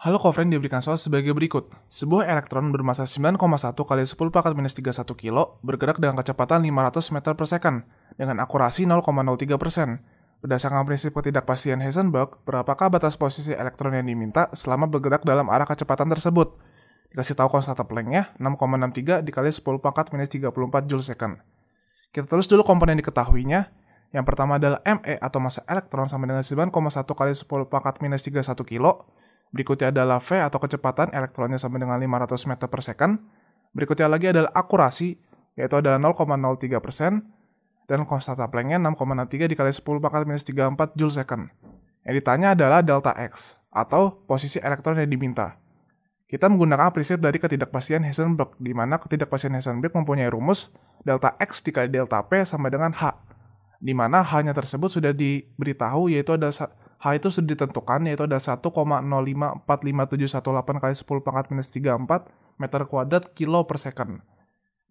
Halo kofren diberikan soal sebagai berikut. Sebuah elektron bermassa 9,1 kali 10 pangkat minus 31 kilo bergerak dengan kecepatan 500 meter per second dengan akurasi 0,03 persen. Berdasarkan prinsip ketidakpastian Heisenberg, berapakah batas posisi elektron yang diminta selama bergerak dalam arah kecepatan tersebut? Dikasih tahu konstanta Plancknya, 6,63 dikali 10 pangkat minus 34 joule second. Kita terus dulu komponen diketahuinya. Yang pertama adalah ME atau massa elektron sama dengan 9,1 kali 10 pangkat minus 31 kilo Berikutnya adalah v atau kecepatan elektronnya sama dengan 500 meter per second. Berikutnya lagi adalah akurasi, yaitu adalah 0,03 persen. Dan konstanta Plancknya 6,63 dikali 10 pangkat minus 34 joule second. Yang ditanya adalah delta X, atau posisi elektron yang diminta. Kita menggunakan prinsip dari ketidakpastian Heisenberg, di mana ketidakpastian Heisenberg mempunyai rumus delta X dikali delta P sama dengan H, di mana H-nya tersebut sudah diberitahu yaitu adalah Hal itu sudah ditentukan yaitu ada 1,0545718 kali 10 pangkat minus 34 meter kuadrat kilo per second.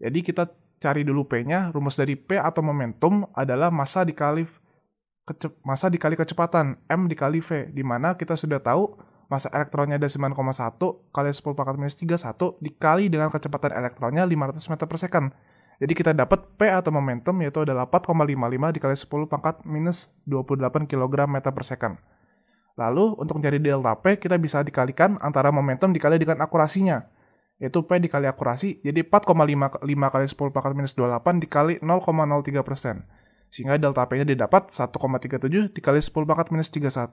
Jadi kita cari dulu P-nya, rumus dari P atau momentum adalah masa dikali kecep, massa dikali kecepatan, M dikali V, di mana kita sudah tahu masa elektronnya ada 9,1 kali 10 pangkat minus 31 dikali dengan kecepatan elektronnya 500 meter per second jadi kita dapat P atau momentum yaitu adalah 4,55 dikali 10 pangkat minus 28 kg meter per second. Lalu untuk mencari delta P kita bisa dikalikan antara momentum dikali dengan akurasinya. Yaitu P dikali akurasi, jadi 4,55 kali 10 pangkat minus 28 dikali 0,03%. persen Sehingga delta P-nya didapat 1,37 dikali 10 pangkat minus 31.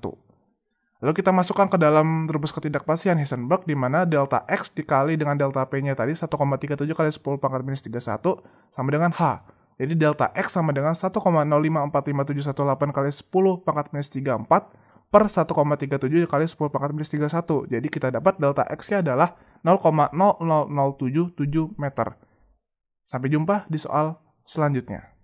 Lalu kita masukkan ke dalam rumus ketidakpastian Heisenberg di mana delta X dikali dengan delta P-nya tadi 1,37 kali 10 pangkat minus 31 sama dengan H. Jadi delta X sama dengan 1,0545718 kali 10 pangkat minus 34 per 1,37 kali 10 pangkat minus 31. Jadi kita dapat delta X-nya adalah 0,00077 meter. Sampai jumpa di soal selanjutnya.